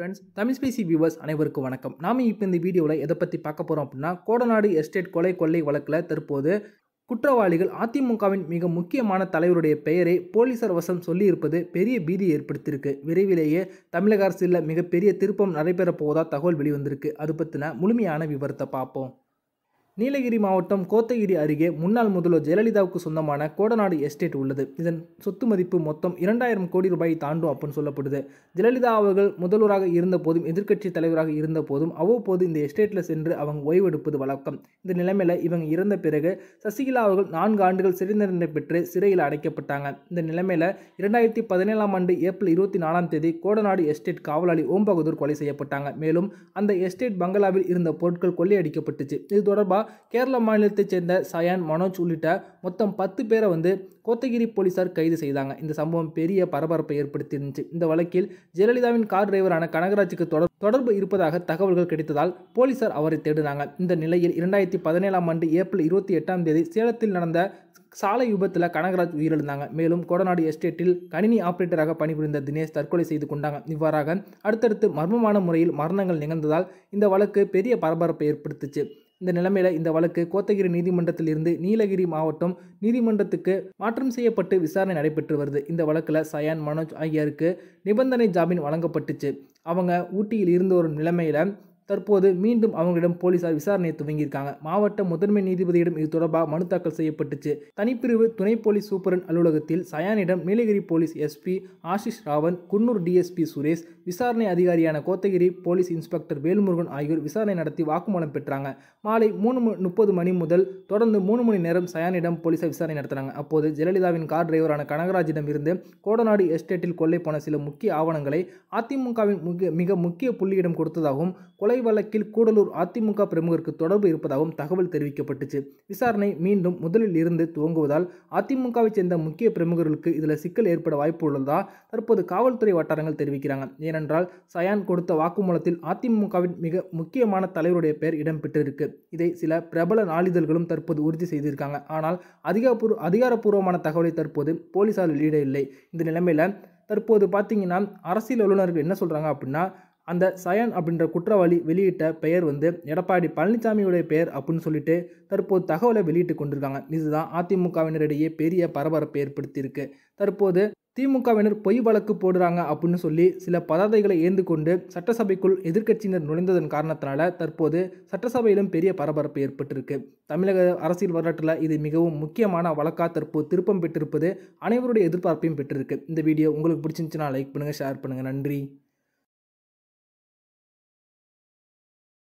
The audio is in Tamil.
ஃப்ரெண்ட்ஸ் தமிழ் பேசி வியூவர்ஸ் அனைவருக்கும் வணக்கம் நாம் இப்போ இந்த வீடியோவில் எதை பற்றி பார்க்க போகிறோம் அப்படின்னா கோடநாடு எஸ்டேட் கொலை கொள்ளை வழக்கில் தற்போது குற்றவாளிகள் அதிமுகவின் மிக முக்கியமான தலைவருடைய பெயரை போலீசார் வசம் சொல்லியிருப்பது பெரிய பீதியை ஏற்படுத்தியிருக்கு விரைவிலேயே தமிழக அரசில் மிகப்பெரிய திருப்பம் நடைபெறப் போவதாக தகவல் வெளிவந்திருக்கு அது பற்றின முழுமையான விவரத்தை பார்ப்போம் நீலகிரி மாவட்டம் கோத்தகிரி அருகே முன்னாள் முதல்வர் ஜெயலலிதாவுக்கு சொந்தமான கோடநாடு எஸ்டேட் உள்ளது இதன் சொத்து மதிப்பு மொத்தம் இரண்டாயிரம் கோடி ரூபாயை தாண்டும் அப்படின்னு சொல்லப்படுது ஜெயலலிதா அவர்கள் முதல்வராக இருந்த போதும் எதிர்க்கட்சி தலைவராக இருந்த போதும் அவ்வப்போது இந்த எஸ்டேட்டில் சென்று அவங்க ஓய்வெடுப்பது வழக்கம் இந்த நிலைமையில் இவங்க இறந்த பிறகு சசிகலா அவர்கள் நான்கு ஆண்டுகள் சிறை பெற்று சிறையில் அடைக்கப்பட்டாங்க இந்த நிலைமையில் இரண்டாயிரத்தி பதினேழாம் ஆண்டு ஏப்ரல் இருபத்தி நாலாம் தேதி கோடநாடு எஸ்டேட் காவலாளி ஓம் பகதூர் கொலை செய்யப்பட்டாங்க மேலும் அந்த எஸ்டேட் பங்களாவில் இருந்த பொருட்கள் கொள்ளையடிக்கப்பட்டுச்சு இது தொடர்பாக தொடர்பாக கேரள மாநிலத்தைச் சேர்ந்த சயான் மனோஜ் உள்ளிட்ட மொத்தம் பத்து பேரை வந்து கோத்தகிரி போலீசார் கைது செய்தாங்க இந்த சம்பவம் பெரிய பரபரப்பை ஏற்படுத்தியிருந்துச்சு இந்த வழக்கில் ஜெயலலிதாவின் கார் டிரைவரான கனகராஜுக்கு தொடர்பு இருப்பதாக தகவல்கள் கிடைத்ததால் போலீசார் அவரை தேடினாங்க இந்த நிலையில் இரண்டாயிரத்தி பதினேழாம் ஆண்டு ஏப்ரல் இருபத்தி எட்டாம் தேதி சேலத்தில் நடந்த சாலை விபத்தில் கனகராஜ் உயிரிழந்தாங்க மேலும் கொடநாடு எஸ்டேட்டில் கணினி ஆபரேட்டராக பணிபுரிந்த தினேஷ் தற்கொலை செய்து கொண்டாங்க இவ்வாறாக அடுத்தடுத்து மர்மமான முறையில் மரணங்கள் நிகழ்ந்ததால் இந்த வழக்கு பெரிய பரபரப்பை ஏற்படுத்துச்சு இந்த நிலைமையில் இந்த வழக்கு கோத்தகிரி நீதிமன்றத்தில் இருந்து நீலகிரி மாவட்டம் நீதிமன்றத்துக்கு மாற்றம் செய்யப்பட்டு விசாரணை நடைபெற்று வருது இந்த வழக்கில் சயான் மனோஜ் ஆகியாருக்கு நிபந்தனை ஜாமீன் வழங்கப்பட்டுச்சு அவங்க ஊட்டியில் இருந்து வரும் நிலைமையில் தற்போது மீண்டும் அவங்களிடம் போலீசார் விசாரணையை துவங்கியிருக்காங்க மாவட்ட முதன்மை நீதிபதியிடம் இது தொடர்பாக மனு தாக்கல் செய்யப்பட்டுச்சு தனிப்பிரிவு துணை போலீஸ் சூப்பரன் அலுவலகத்தில் சயானிடம் Nilgiri police SP Ashish Rawat Coonoor DSP Suresh விசாரணை அதிகாரியான கோத்தகிரி போலீஸ் இன்ஸ்பெக்டர் வேல்முருகன் ஆகியோர் விசாரணை நடத்தி வாக்குமூலம் பெற்றாங்க மாலை மூணு முப்பது மணி முதல் தொடர்ந்து மூணு மணி நேரம் சயானிடம் போலீசார் விசாரணை நடத்தினாங்க அப்போது ஜெயலலிதாவின் கார் டிரைவரான கனகராஜிடம் இருந்து கோடநாடு எஸ்டேட்டில் கொள்ளை போன சில முக்கிய ஆவணங்களை அதிமுகவின் மிக மிக முக்கிய புள்ளியிடம் கொடுத்ததாகவும் கொலை கொலை வழக்கில் கூடலூர் அதிமுக பிரமுகருக்கு தொடர்பு இருப்பதாகவும் தகவல் தெரிவிக்கப்பட்டுச்சு விசாரணை மீண்டும் முதலில் இருந்து துவங்குவதால் அதிமுகவை சேர்ந்த முக்கிய பிரமுகர்களுக்கு இதில் சிக்கல் ஏற்பட வாய்ப்பு உள்ளதா தற்போது காவல்துறை வட்டாரங்கள் தெரிவிக்கிறாங்க ஏனென்றால் சயான் கொடுத்த வாக்குமூலத்தில் அதிமுகவின் மிக முக்கியமான தலைவருடைய பெயர் இடம்பெற்றிருக்கு இதை சில பிரபல நாளிதழ்களும் தற்போது உறுதி செய்திருக்காங்க ஆனால் அதிகாரப்பூர் அதிகாரப்பூர்வமான தகவலை தற்போது வெளியிட வெளியிடவில்லை இந்த நிலைமையில் தற்போது பார்த்தீங்கன்னா அரசியல் வல்லுநர்கள் என்ன சொல்கிறாங்க அப்படின்னா அந்த சயன் அப்படின்ற குற்றவாளி வெளியிட்ட பெயர் வந்து எடப்பாடி பழனிசாமியுடைய பெயர் அப்படின்னு சொல்லிட்டு தற்போது தகவலை வெளியிட்டு கொண்டிருக்காங்க இதுதான் அதிமுகவினரிடையே பெரிய பரபரப்பை ஏற்படுத்தியிருக்கு தற்போது திமுகவினர் பொய் வழக்கு போடுறாங்க அப்படின்னு சொல்லி சில பதாதைகளை ஏந்து கொண்டு சட்டசபைக்குள் எதிர்க்கட்சியினர் நுழைந்ததன் காரணத்தினால தற்போது சட்டசபையிலும் பெரிய பரபரப்பு ஏற்பட்டிருக்கு தமிழக அரசியல் வரலாற்றில் இது மிகவும் முக்கியமான வழக்காக தற்போது திருப்பம் பெற்றிருப்பது அனைவருடைய எதிர்பார்ப்பையும் பெற்றிருக்கு இந்த வீடியோ உங்களுக்கு பிடிச்சிருந்துச்சுன்னா லைக் பண்ணுங்கள் ஷேர் பண்ணுங்கள் நன்றி